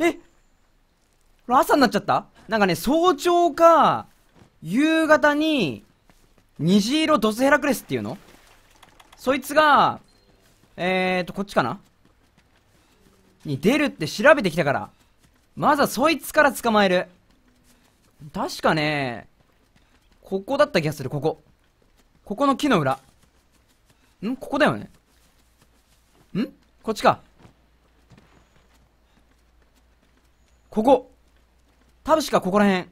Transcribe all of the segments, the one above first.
え朝になっちゃったなんかね、早朝か、夕方に、虹色ドスヘラクレスっていうのそいつが、えーと、こっちかなに出るって調べてきたから。まずはそいつから捕まえる。確かね、ここだった気がする、ここ。ここの木の裏。んここだよね。んこっちか。ここ。多分しかここら辺。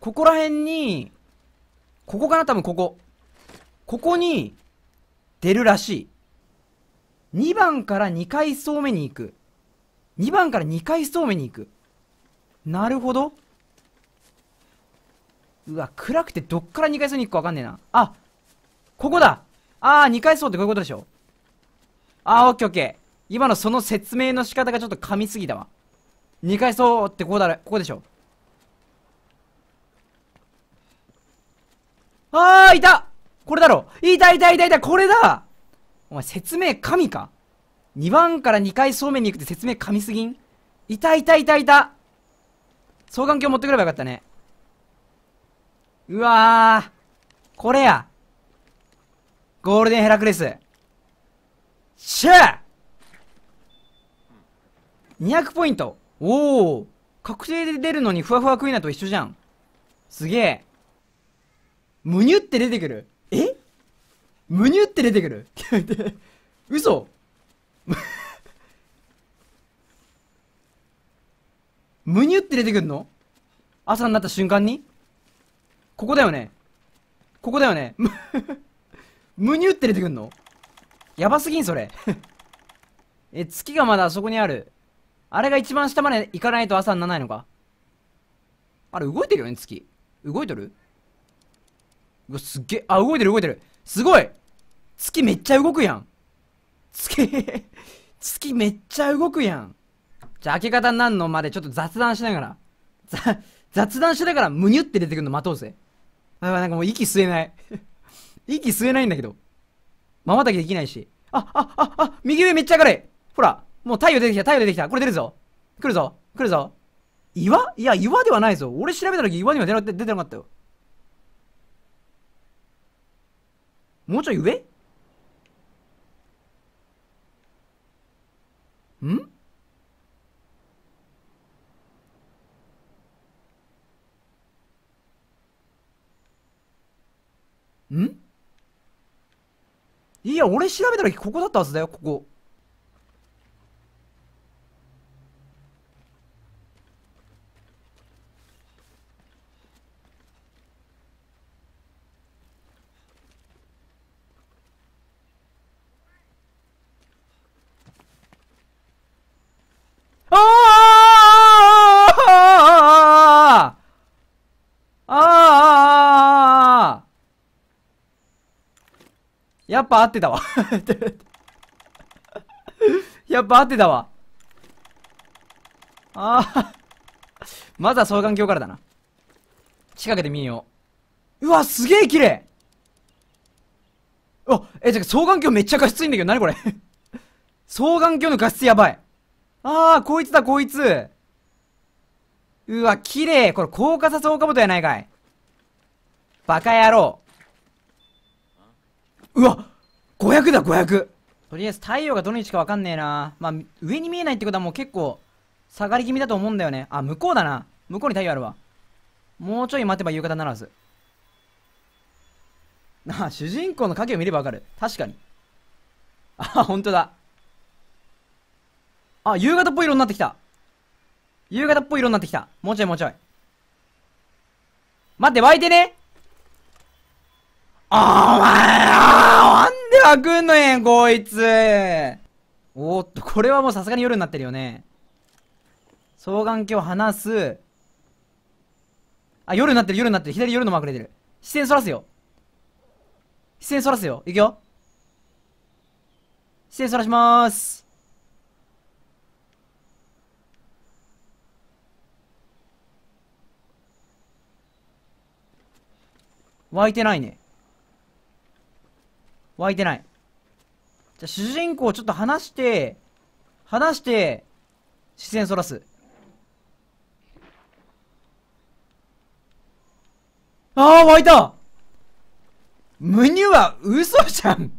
ここら辺に、ここかな多分ここ。ここに、出るらしい。2番から2階層目に行く。2番から2階層目に行く。なるほど。うわ、暗くてどっから2階層に行くかわかんねえな。あここだあー、2階層ってこういうことでしょあー、オッケーオッケー。今のその説明の仕方がちょっと噛みすぎたわ。二階層ってここだれここでしょあーいたこれだろいたいたいたいたこれだお前説明神か ?2 番から二階層面に行くって説明神すぎんいたいたいたいた双眼鏡持ってくればよかったね。うわーこれやゴールデンヘラクレスシュー !200 ポイントおお確定で出るのにふわふわクイナと一緒じゃん。すげえ。むにゅって出てくる。えむにゅって出てくる。嘘 むにゅって出てくるの朝になった瞬間にここだよね。ここだよね。むにゅって出てくんのやばすぎん、それえ、月がまだあそこにある。あれが一番下まで行かないと朝にならないのかあれ動いてるよね月動いてるうわすっげえあ動いてる動いてるすごい月めっちゃ動くやん月月めっちゃ動くやんじゃあ明け方になんのまでちょっと雑談しながら雑談しながらむにゅって出てくるの待とうぜあなんかもう息吸えない 息吸えないんだけどまばたきできないしああああ右上めっちゃ明るいほらもう太陽出てきた、太陽出てきた。これ出るぞ。来るぞ。来るぞ。岩いや、岩ではないぞ。俺調べた時岩には出な出てなかったよ。もうちょい上んんいや、俺調べた時ここだったはずだよ、ここ。やっぱ合ってたわ やっぱ合ってたわ。ああまずは双眼鏡からだな。近くで見よう。うわ、すげえ綺麗あ、え、じゃ双眼鏡めっちゃ画質いいんだけど、なにこれ双眼鏡の画質やばい。ああ、こいつだ、こいつ。うわ、綺麗。これ、高架差そうかもとやないかい。バカ野郎。うわ !500 だ 500! とりあえず太陽がどの位置かわかんねえなまあ、上に見えないってことはもう結構、下がり気味だと思うんだよね。あ、向こうだな。向こうに太陽あるわ。もうちょい待てば夕方ならず。なあ、主人公の影を見ればわかる。確かに。あ、ほんとだ。あ、夕方っぽい色になってきた。夕方っぽい色になってきた。もうちょいもうちょい。待って、湧いてねあーお前ではんのやん、こいつ。おっと、これはもうさすがに夜になってるよね。双眼鏡を離す。あ、夜になってる、夜になってる。左夜のマーク出てる。視線そらすよ。視線そらすよ。いくよ。視線そらしまーす。湧いてないね。湧いてない。じゃ主人公ちょっと離して、離して、視線そらす。ああ、湧いたムニュは嘘じゃん